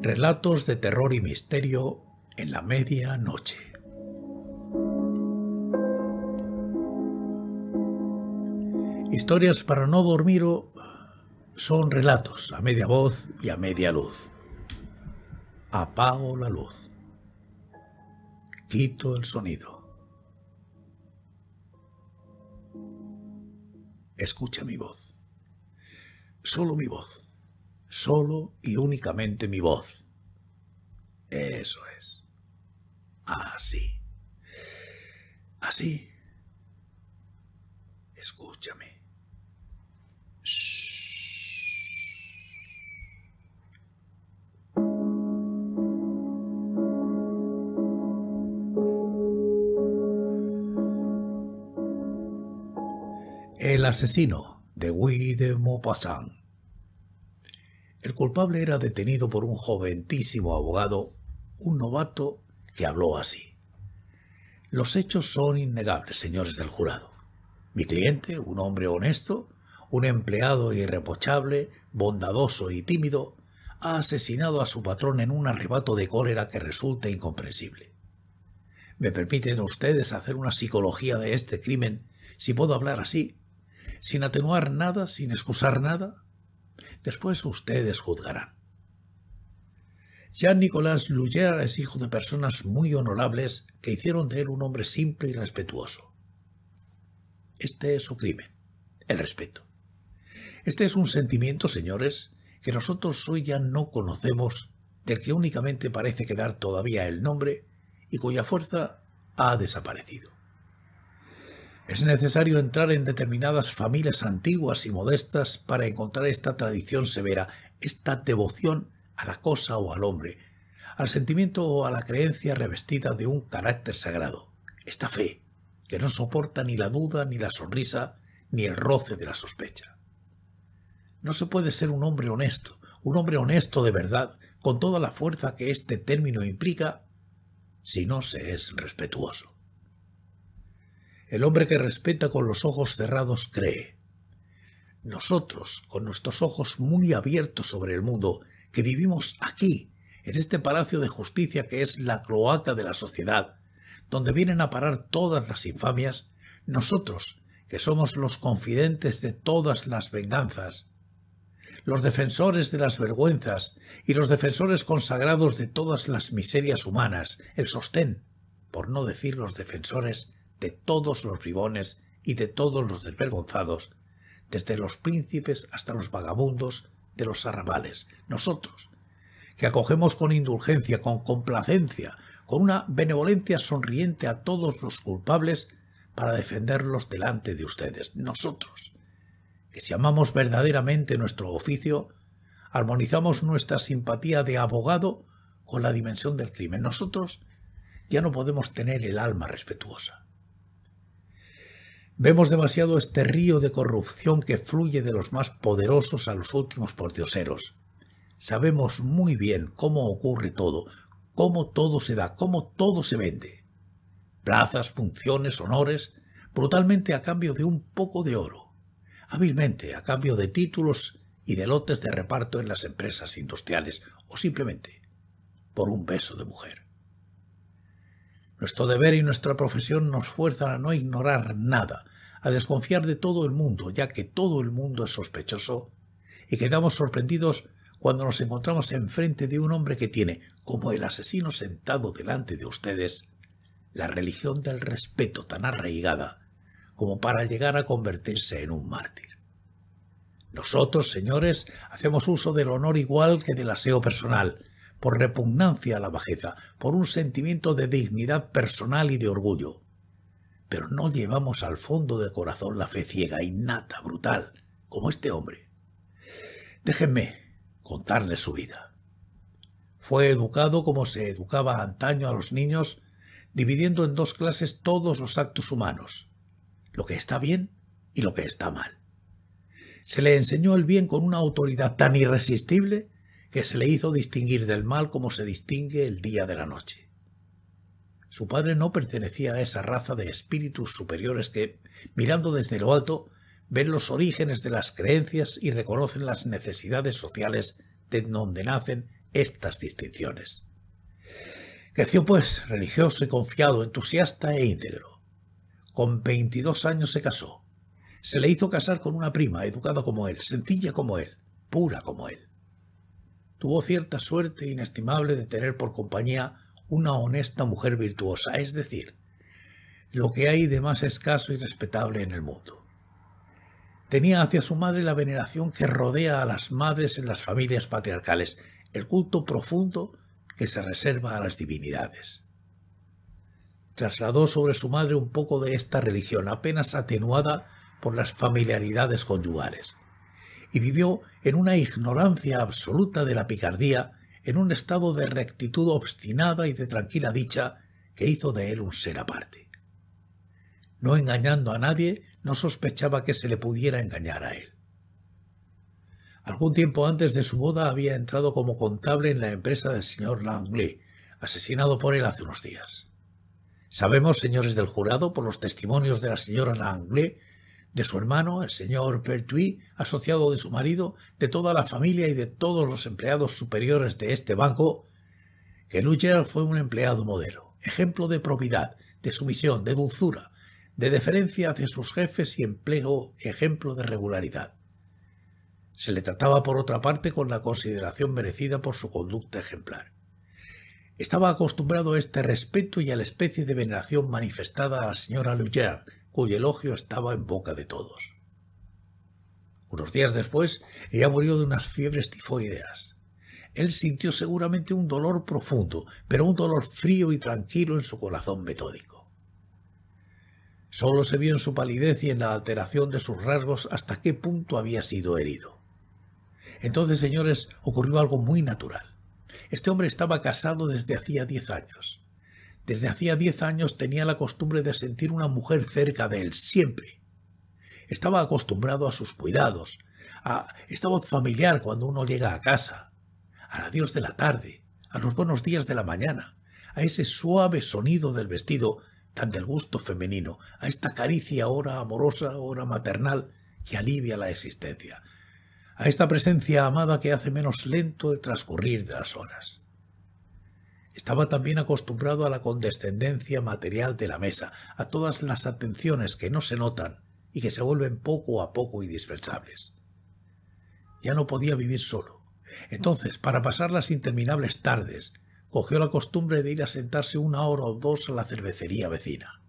Relatos de terror y misterio en la medianoche. Historias para no dormir son relatos a media voz y a media luz. Apago la luz. Quito el sonido. Escucha mi voz. Solo mi voz solo y únicamente mi voz. Eso es. Así. Así. Escúchame. El asesino de Guy de Maupassant el culpable era detenido por un joventísimo abogado, un novato que habló así. Los hechos son innegables, señores del jurado. Mi cliente, un hombre honesto, un empleado irreprochable, bondadoso y tímido, ha asesinado a su patrón en un arrebato de cólera que resulta incomprensible. ¿Me permiten ustedes hacer una psicología de este crimen, si puedo hablar así, sin atenuar nada, sin excusar nada? Después ustedes juzgarán. Jean Nicolas Luyer es hijo de personas muy honorables que hicieron de él un hombre simple y respetuoso. Este es su crimen, el respeto. Este es un sentimiento, señores, que nosotros hoy ya no conocemos, del que únicamente parece quedar todavía el nombre y cuya fuerza ha desaparecido. Es necesario entrar en determinadas familias antiguas y modestas para encontrar esta tradición severa, esta devoción a la cosa o al hombre, al sentimiento o a la creencia revestida de un carácter sagrado, esta fe que no soporta ni la duda, ni la sonrisa, ni el roce de la sospecha. No se puede ser un hombre honesto, un hombre honesto de verdad, con toda la fuerza que este término implica, si no se es respetuoso. El hombre que respeta con los ojos cerrados cree. Nosotros, con nuestros ojos muy abiertos sobre el mundo, que vivimos aquí, en este palacio de justicia que es la cloaca de la sociedad, donde vienen a parar todas las infamias, nosotros, que somos los confidentes de todas las venganzas, los defensores de las vergüenzas y los defensores consagrados de todas las miserias humanas, el sostén, por no decir los defensores de todos los bribones y de todos los desvergonzados, desde los príncipes hasta los vagabundos de los arrabales, nosotros, que acogemos con indulgencia, con complacencia, con una benevolencia sonriente a todos los culpables para defenderlos delante de ustedes, nosotros, que si amamos verdaderamente nuestro oficio, armonizamos nuestra simpatía de abogado con la dimensión del crimen. Nosotros ya no podemos tener el alma respetuosa. Vemos demasiado este río de corrupción que fluye de los más poderosos a los últimos pordioseros. Sabemos muy bien cómo ocurre todo, cómo todo se da, cómo todo se vende. Plazas, funciones, honores, brutalmente a cambio de un poco de oro, hábilmente a cambio de títulos y de lotes de reparto en las empresas industriales o simplemente por un beso de mujer. Nuestro deber y nuestra profesión nos fuerzan a no ignorar nada, a desconfiar de todo el mundo, ya que todo el mundo es sospechoso, y quedamos sorprendidos cuando nos encontramos enfrente de un hombre que tiene, como el asesino sentado delante de ustedes, la religión del respeto tan arraigada como para llegar a convertirse en un mártir. Nosotros, señores, hacemos uso del honor igual que del aseo personal, por repugnancia a la bajeza, por un sentimiento de dignidad personal y de orgullo. Pero no llevamos al fondo del corazón la fe ciega, innata, brutal, como este hombre. Déjenme contarles su vida. Fue educado como se educaba antaño a los niños, dividiendo en dos clases todos los actos humanos, lo que está bien y lo que está mal. Se le enseñó el bien con una autoridad tan irresistible que se le hizo distinguir del mal como se distingue el día de la noche. Su padre no pertenecía a esa raza de espíritus superiores que, mirando desde lo alto, ven los orígenes de las creencias y reconocen las necesidades sociales de donde nacen estas distinciones. Creció, pues, religioso y confiado, entusiasta e íntegro. Con 22 años se casó. Se le hizo casar con una prima, educada como él, sencilla como él, pura como él tuvo cierta suerte inestimable de tener por compañía una honesta mujer virtuosa, es decir, lo que hay de más escaso y respetable en el mundo. Tenía hacia su madre la veneración que rodea a las madres en las familias patriarcales, el culto profundo que se reserva a las divinidades. Trasladó sobre su madre un poco de esta religión, apenas atenuada por las familiaridades conyugales y vivió en una ignorancia absoluta de la picardía, en un estado de rectitud obstinada y de tranquila dicha que hizo de él un ser aparte. No engañando a nadie, no sospechaba que se le pudiera engañar a él. Algún tiempo antes de su boda había entrado como contable en la empresa del señor Langley, asesinado por él hace unos días. Sabemos, señores del jurado, por los testimonios de la señora Langley, de su hermano, el señor Pertuis, asociado de su marido, de toda la familia y de todos los empleados superiores de este banco, que Luger fue un empleado modelo, ejemplo de probidad, de sumisión, de dulzura, de deferencia hacia sus jefes y empleo ejemplo de regularidad. Se le trataba por otra parte con la consideración merecida por su conducta ejemplar. Estaba acostumbrado a este respeto y a la especie de veneración manifestada a la señora Luger cuyo elogio estaba en boca de todos. Unos días después, ella murió de unas fiebres tifoideas. Él sintió seguramente un dolor profundo, pero un dolor frío y tranquilo en su corazón metódico. Solo se vio en su palidez y en la alteración de sus rasgos hasta qué punto había sido herido. Entonces, señores, ocurrió algo muy natural. Este hombre estaba casado desde hacía diez años. Desde hacía diez años tenía la costumbre de sentir una mujer cerca de él, siempre. Estaba acostumbrado a sus cuidados, a esta voz familiar cuando uno llega a casa, al adiós de la tarde, a los buenos días de la mañana, a ese suave sonido del vestido tan del gusto femenino, a esta caricia ahora amorosa, ahora maternal, que alivia la existencia, a esta presencia amada que hace menos lento el transcurrir de las horas. Estaba también acostumbrado a la condescendencia material de la mesa, a todas las atenciones que no se notan y que se vuelven poco a poco indispensables. Ya no podía vivir solo. Entonces, para pasar las interminables tardes, cogió la costumbre de ir a sentarse una hora o dos a la cervecería vecina.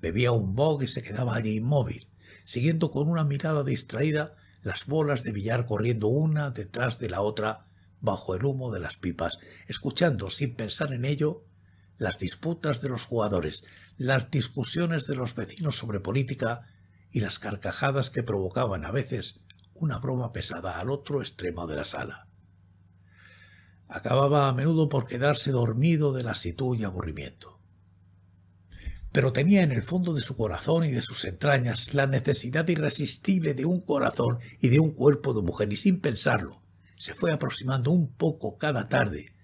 Bebía un bog y se quedaba allí inmóvil, siguiendo con una mirada distraída las bolas de billar corriendo una detrás de la otra bajo el humo de las pipas, escuchando sin pensar en ello las disputas de los jugadores, las discusiones de los vecinos sobre política y las carcajadas que provocaban a veces una broma pesada al otro extremo de la sala. Acababa a menudo por quedarse dormido de lasitud y aburrimiento. Pero tenía en el fondo de su corazón y de sus entrañas la necesidad irresistible de un corazón y de un cuerpo de mujer y sin pensarlo, se fue aproximando un poco cada tarde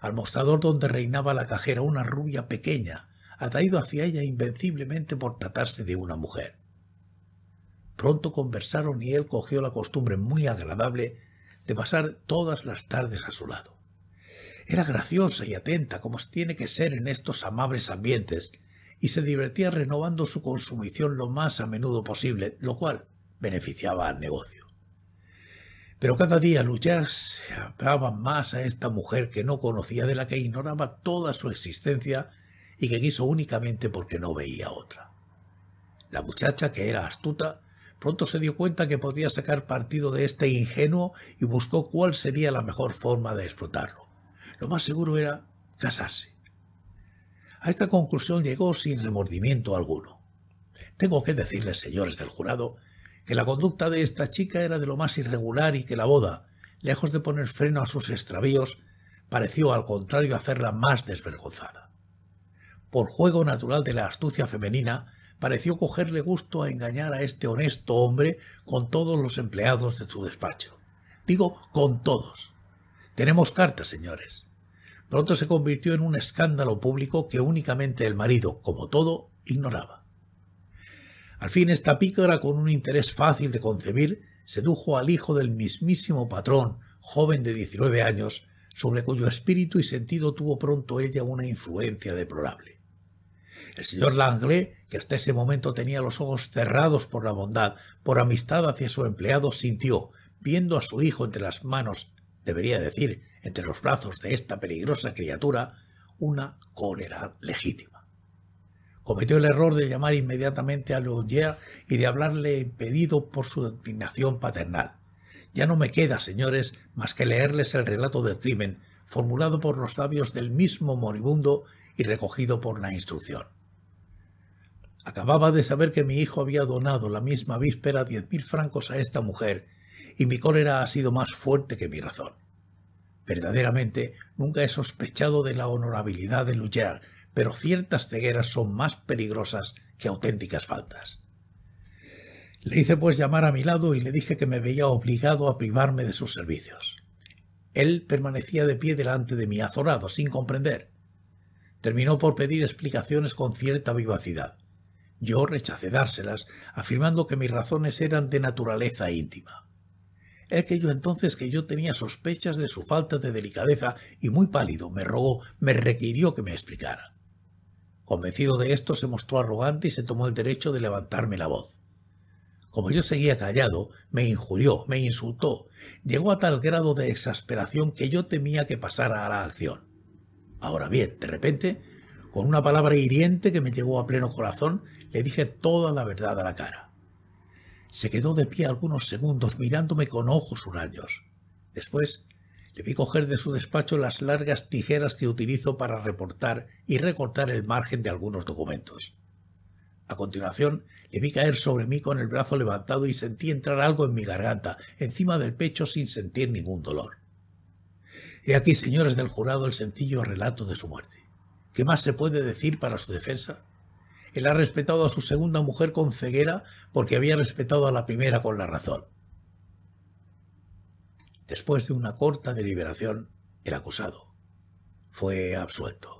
al mostrador donde reinaba la cajera una rubia pequeña, atraído hacia ella invenciblemente por tratarse de una mujer. Pronto conversaron y él cogió la costumbre muy agradable de pasar todas las tardes a su lado. Era graciosa y atenta, como se tiene que ser en estos amables ambientes, y se divertía renovando su consumición lo más a menudo posible, lo cual beneficiaba al negocio. Pero cada día Luyas se hablaba más a esta mujer que no conocía, de la que ignoraba toda su existencia y que quiso únicamente porque no veía otra. La muchacha, que era astuta, pronto se dio cuenta que podía sacar partido de este ingenuo y buscó cuál sería la mejor forma de explotarlo. Lo más seguro era casarse. A esta conclusión llegó sin remordimiento alguno. Tengo que decirles, señores del jurado, que la conducta de esta chica era de lo más irregular y que la boda, lejos de poner freno a sus extravíos, pareció al contrario hacerla más desvergonzada. Por juego natural de la astucia femenina, pareció cogerle gusto a engañar a este honesto hombre con todos los empleados de su despacho. Digo, con todos. Tenemos cartas, señores. Pronto se convirtió en un escándalo público que únicamente el marido, como todo, ignoraba. Al fin esta pícara, con un interés fácil de concebir, sedujo al hijo del mismísimo patrón, joven de 19 años, sobre cuyo espíritu y sentido tuvo pronto ella una influencia deplorable. El señor Langlais, que hasta ese momento tenía los ojos cerrados por la bondad, por amistad hacia su empleado, sintió, viendo a su hijo entre las manos, debería decir, entre los brazos de esta peligrosa criatura, una cólera legítima cometió el error de llamar inmediatamente a Lourdes y de hablarle impedido por su designación paternal. Ya no me queda, señores, más que leerles el relato del crimen, formulado por los sabios del mismo moribundo y recogido por la instrucción. Acababa de saber que mi hijo había donado la misma víspera diez mil francos a esta mujer, y mi cólera ha sido más fuerte que mi razón. Verdaderamente, nunca he sospechado de la honorabilidad de Lugier pero ciertas cegueras son más peligrosas que auténticas faltas. Le hice pues llamar a mi lado y le dije que me veía obligado a privarme de sus servicios. Él permanecía de pie delante de mí, azorado, sin comprender. Terminó por pedir explicaciones con cierta vivacidad. Yo rechacé dárselas, afirmando que mis razones eran de naturaleza íntima. Él creyó entonces que yo tenía sospechas de su falta de delicadeza y muy pálido me rogó, me requirió que me explicara. Convencido de esto, se mostró arrogante y se tomó el derecho de levantarme la voz. Como yo seguía callado, me injurió, me insultó, llegó a tal grado de exasperación que yo temía que pasara a la acción. Ahora bien, de repente, con una palabra hiriente que me llegó a pleno corazón, le dije toda la verdad a la cara. Se quedó de pie algunos segundos mirándome con ojos huraños. Después vi coger de su despacho las largas tijeras que utilizo para reportar y recortar el margen de algunos documentos. A continuación, le vi caer sobre mí con el brazo levantado y sentí entrar algo en mi garganta, encima del pecho, sin sentir ningún dolor. He aquí, señores del jurado, el sencillo relato de su muerte. ¿Qué más se puede decir para su defensa? Él ha respetado a su segunda mujer con ceguera porque había respetado a la primera con la razón. Después de una corta deliberación, el acusado fue absuelto.